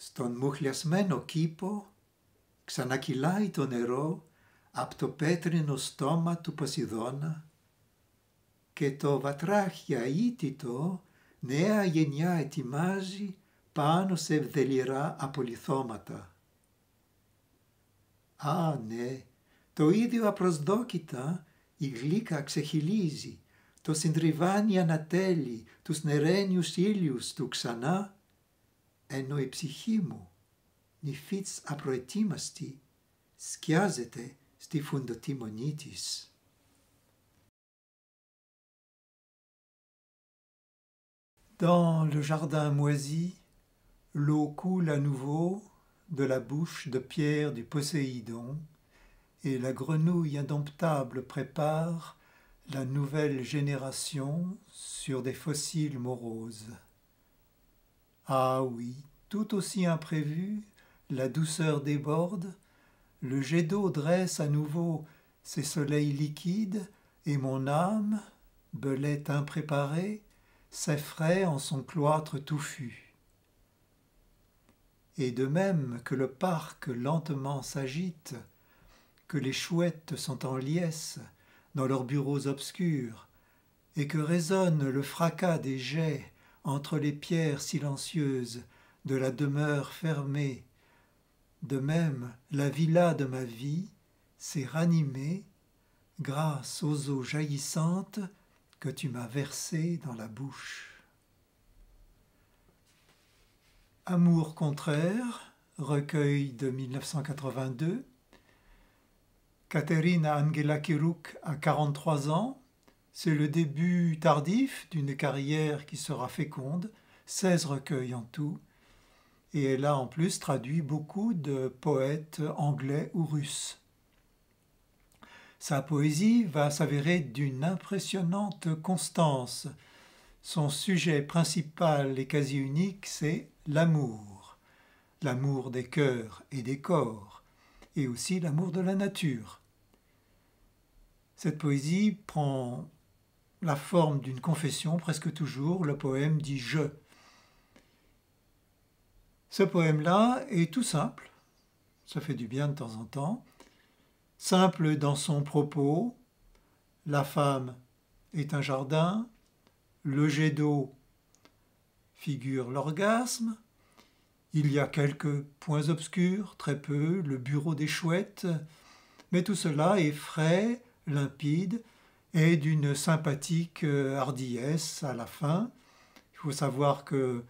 Στον μουχλιασμένο κήπο ξανακυλάει το νερό από το πέτρινο στόμα του Ποσειδώνα και το βατράχια ήτιτο νέα γενιά ετοιμάζει πάνω σε ευδελιρά απολυθώματα. Α, ναι, το ίδιο απροσδόκητα η γλύκα ξεχυλίζει, το συντριβάνι ανατέλει τους νερένιους ήλιους του ξανά ενώ η ni Dans le jardin moisi, l'eau coule à nouveau de la bouche de pierre du Poséidon, et la grenouille indomptable prépare la nouvelle génération sur des fossiles moroses. Ah oui, tout aussi imprévu, la douceur déborde, le jet d'eau dresse à nouveau ses soleils liquides, et mon âme, belette impréparée, s'effraie en son cloître touffu. Et de même que le parc lentement s'agite, que les chouettes sont en liesse dans leurs bureaux obscurs, et que résonne le fracas des jets entre les pierres silencieuses de la demeure fermée. De même, la villa de ma vie s'est ranimée grâce aux eaux jaillissantes que tu m'as versées dans la bouche. Amour contraire, recueil de 1982. Katerina Angela Kiruk a 43 ans, c'est le début tardif d'une carrière qui sera féconde, 16 recueils en tout, et elle a en plus traduit beaucoup de poètes anglais ou russes. Sa poésie va s'avérer d'une impressionnante constance. Son sujet principal et quasi unique, c'est l'amour, l'amour des cœurs et des corps, et aussi l'amour de la nature. Cette poésie prend la forme d'une confession, presque toujours, le poème dit je. Ce poème-là est tout simple, ça fait du bien de temps en temps, simple dans son propos, la femme est un jardin, le jet d'eau figure l'orgasme, il y a quelques points obscurs, très peu, le bureau des chouettes, mais tout cela est frais, limpide, d'une sympathique euh, hardiesse à la fin. Il faut savoir que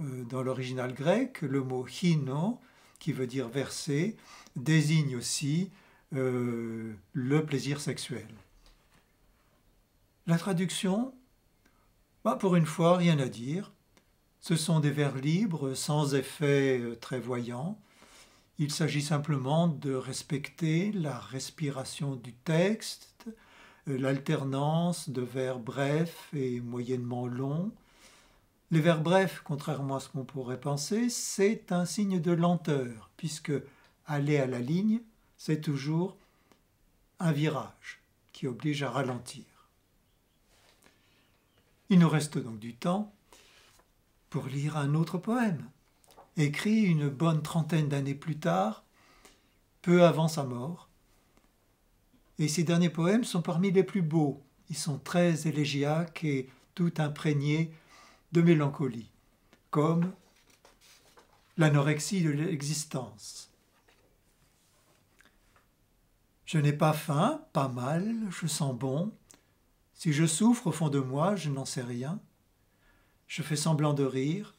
euh, dans l'original grec, le mot hino, qui veut dire verser, désigne aussi euh, le plaisir sexuel. La traduction, bah, pour une fois, rien à dire. Ce sont des vers libres, sans effet très voyant. Il s'agit simplement de respecter la respiration du texte, euh, l'alternance de vers brefs et moyennement longs. Les vers brefs, contrairement à ce qu'on pourrait penser, c'est un signe de lenteur, puisque aller à la ligne, c'est toujours un virage qui oblige à ralentir. Il nous reste donc du temps pour lire un autre poème, écrit une bonne trentaine d'années plus tard, peu avant sa mort, et ses derniers poèmes sont parmi les plus beaux. Ils sont très élégiaques et tout imprégnés de mélancolie, comme l'anorexie de l'existence. Je n'ai pas faim, pas mal, je sens bon. Si je souffre au fond de moi, je n'en sais rien. Je fais semblant de rire.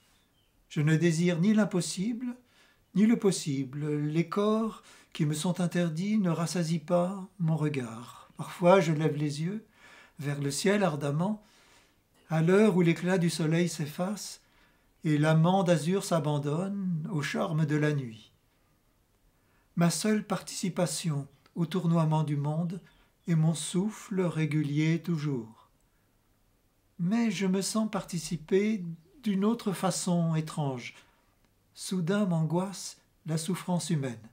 Je ne désire ni l'impossible, ni le possible. Les corps qui me sont interdits ne rassasient pas mon regard. Parfois je lève les yeux vers le ciel ardemment, à l'heure où l'éclat du soleil s'efface, et l'amande azur s'abandonne au charme de la nuit. Ma seule participation au tournoiement du monde est mon souffle régulier toujours. Mais je me sens participer d'une autre façon étrange, soudain m'angoisse la souffrance humaine.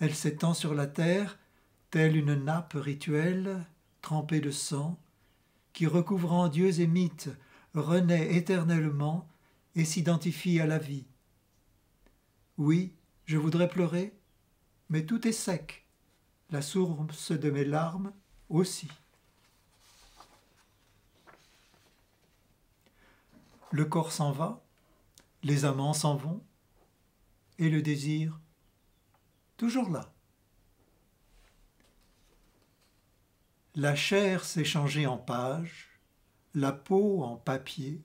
Elle s'étend sur la terre, telle une nappe rituelle, trempée de sang, qui recouvrant dieux et mythes, renaît éternellement et s'identifie à la vie. Oui, je voudrais pleurer, mais tout est sec, la source de mes larmes aussi. Le corps s'en va, les amants s'en vont et le désir toujours là. La chair s'est changée en page, la peau en papier,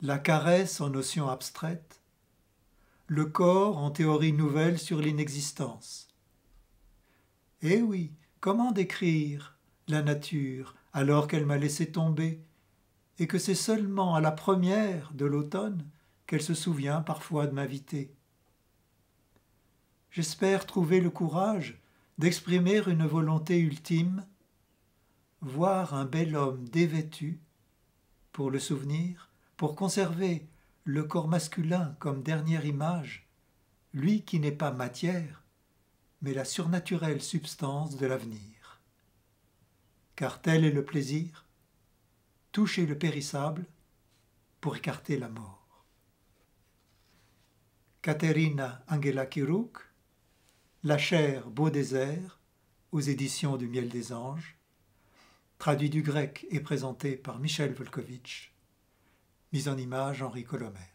la caresse en notion abstraite, le corps en théorie nouvelle sur l'inexistence. Eh oui, comment décrire la nature alors qu'elle m'a laissé tomber, et que c'est seulement à la première de l'automne qu'elle se souvient parfois de m'inviter. J'espère trouver le courage d'exprimer une volonté ultime, voir un bel homme dévêtu, pour le souvenir, pour conserver le corps masculin comme dernière image, lui qui n'est pas matière, mais la surnaturelle substance de l'avenir. Car tel est le plaisir, toucher le périssable pour écarter la mort. Katerina angela La chair Beau désert, aux éditions du Miel des Anges, traduit du grec et présenté par Michel Volkovitch, mise en image Henri Colomer.